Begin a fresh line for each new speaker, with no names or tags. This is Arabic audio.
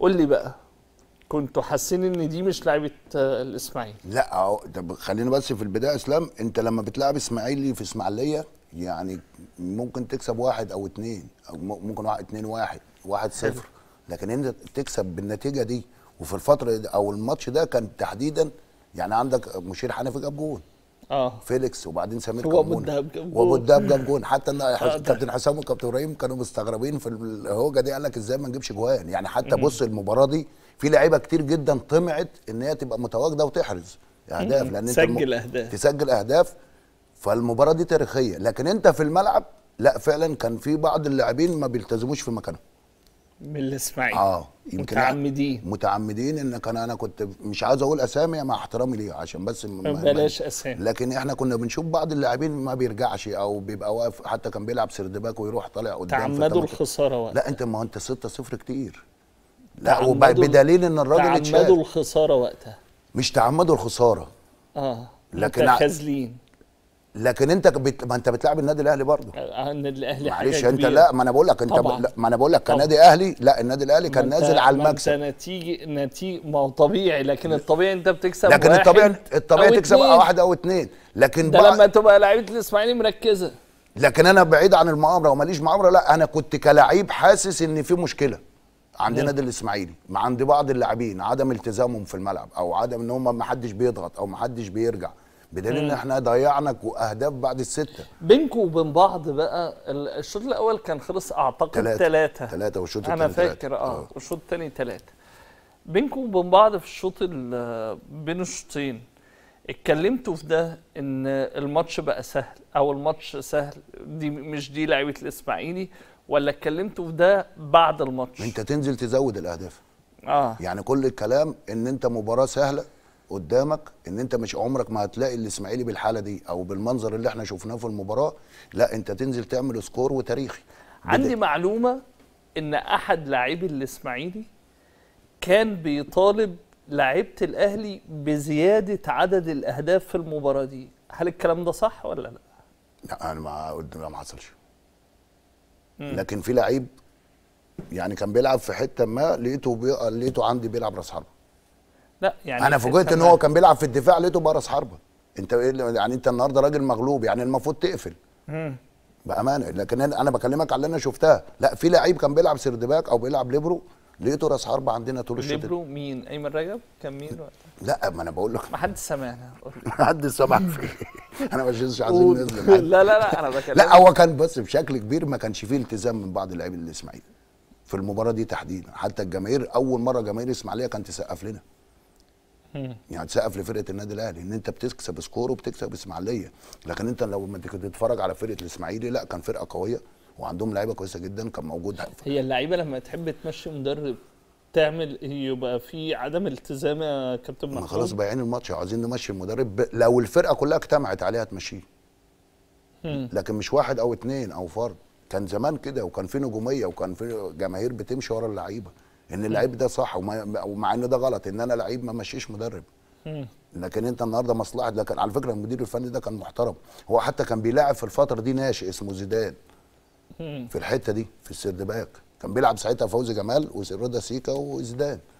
قول لي بقى كنتوا حاسين ان دي مش لعيبه آه، الاسماعيلي
لا اهو طب خلينا بس في البدايه اسلام انت لما بتلعب اسماعيلي في اسماعيليه يعني ممكن تكسب واحد او اثنين او ممكن واحد اثنين واحد واحد صفر لكن انت تكسب بالنتيجه دي وفي الفتره دي او الماتش ده كان تحديدا يعني عندك مشير حنفي جاب جول اه فيليكس وبعدين سمير كمون
وابو الدهب جاب
جون حتى آه، كابتن حسام والكابتن ابراهيم كانوا مستغربين في الهوجه دي قال لك ازاي ما نجيبش جوان يعني حتى بص المباراه دي في لعيبه كتير جدا طمعت ان هي تبقى متواجده وتحرز اهداف لان انت تسجل اهداف تسجل اهداف فالمباراه دي تاريخيه لكن انت في الملعب لا فعلا كان في بعض اللاعبين ما بيلتزموش في مكانهم من الاسماعيلي اه متعمدين متعمدين ان كان انا كنت مش عاوز اقول اسامي مع احترامي ليه عشان بس بلاش اسامي لكن احنا كنا بنشوف بعض اللاعبين ما بيرجعش او بيبقى واقف حتى كان بيلعب سردباك ويروح طالع قدام تعمدوا الخساره وقت. لا انت ما انت 6 0 كتير لا وبدليل ان الراجل اتشال تعمدوا
الخساره وقتها
مش تعمدوا الخساره
اه لكن متخاذلين
لكن انت بت... ما انت بتلعب النادي الاهلي برضه آه،
النادي الاهلي معلش انت لا ما انا بقول لك انت ب... ما انا بقول لك كنادي
اهلي لا النادي الاهلي كان نازل على المكسب انت
نتيجه نتيجه ما هو طبيعي لكن الطبيعي انت بتكسب لكن واحد الطبيعي الطبيعي تكسب اتنين. واحد
او اثنين لكن ده بقى... لما تبقى لعيبه الاسماعيلي مركزه لكن انا بعيد عن المؤامره وماليش مؤامره لا انا كنت كلاعب حاسس ان في مشكله عند نعم. نادي الاسماعيلي عند بعض اللاعبين عدم التزامهم في الملعب او عدم ان هم ما حدش بيضغط او ما حدش بيرجع بدليل ان احنا ضيعنا اهداف بعد السته بينكم وبين بعض بقى الشوط الاول كان خلص اعتقد ثلاثه ثلاثه ثلاثه والشوط الثاني انا فاكر اه, آه.
والشوط الثاني ثلاثه بينكم وبين بعض في الشوط بين الشوطين اتكلمتوا في ده ان الماتش بقى سهل او الماتش سهل دي مش دي لعيبه الاسماعيلي ولا اتكلمتوا في ده بعد الماتش
انت تنزل تزود الاهداف اه يعني كل الكلام ان انت مباراه سهله قدامك ان انت مش عمرك ما هتلاقي الاسماعيلي بالحاله دي او بالمنظر اللي احنا شفناه في المباراه لا انت تنزل تعمل سكور وتاريخي عندي
معلومه ان احد لاعبي الاسماعيلي كان بيطالب لعيبه الاهلي بزياده عدد الاهداف في المباراه دي هل الكلام ده صح ولا لا
لا انا ما ما حصلش لكن في لعيب يعني كان بيلعب في حته ما لقيته بي... لقيته عندي بيلعب راس حربه
لا يعني انا فوجئت ان هو
كان بيلعب في الدفاع لقيته براس حربه انت إيه يعني انت النهارده راجل مغلوب يعني المفروض تقفل امم بامانه لكن انا بكلمك على اللي انا شفتها لا في لعيب كان بيلعب سيرد باك او بيلعب ليبرو لقيته راس حربه عندنا طول الشوط ليبرو
مين ايمن رجب كان مين وقتها
لا ما انا بقول لك ما حدش
سامعنا ما
حدش سامع انا مش عايزين نظلم لا لا لا انا بكلمك لا هو كان بس بشكل كبير ما كانش فيه التزام من بعض لعيبه الاسماعيلي في المباراه دي تحديدا حتى الجماهير اول مره جماهير الاسماعيليه كانت تسقف لنا يعني سقف لفرقه النادي الاهلي ان انت بتكسب سكور وبتكسب اسماعيليه لكن انت لو ما كنت تتفرج على فرقه الاسماعيلي لا كان فرقه قويه وعندهم لعيبه كويسه جدا كان موجود
هي اللعيبه لما تحب تمشي مدرب تعمل يبقى في عدم التزام يا كابتن محمود خلاص
بايعين الماتش عايزين نمشي المدرب ب... لو الفرقه كلها اجتمعت عليها تمشيه لكن مش واحد او اثنين او فرد كان زمان كده وكان في نجوميه وكان في جماهير بتمشي ورا اللعيبه ان اللعيب ده صح ومع ان ده غلط ان انا لعيب ما مشيش مدرب لكن انت النهارده مصلحه لكن على فكره المدير الفني ده كان محترم هو حتى كان بيلاعب في الفتره دي ناشئ اسمه زيدان في الحته دي في السردباك كان بيلعب ساعتها فوزي جمال ورضا سيكا وزيدان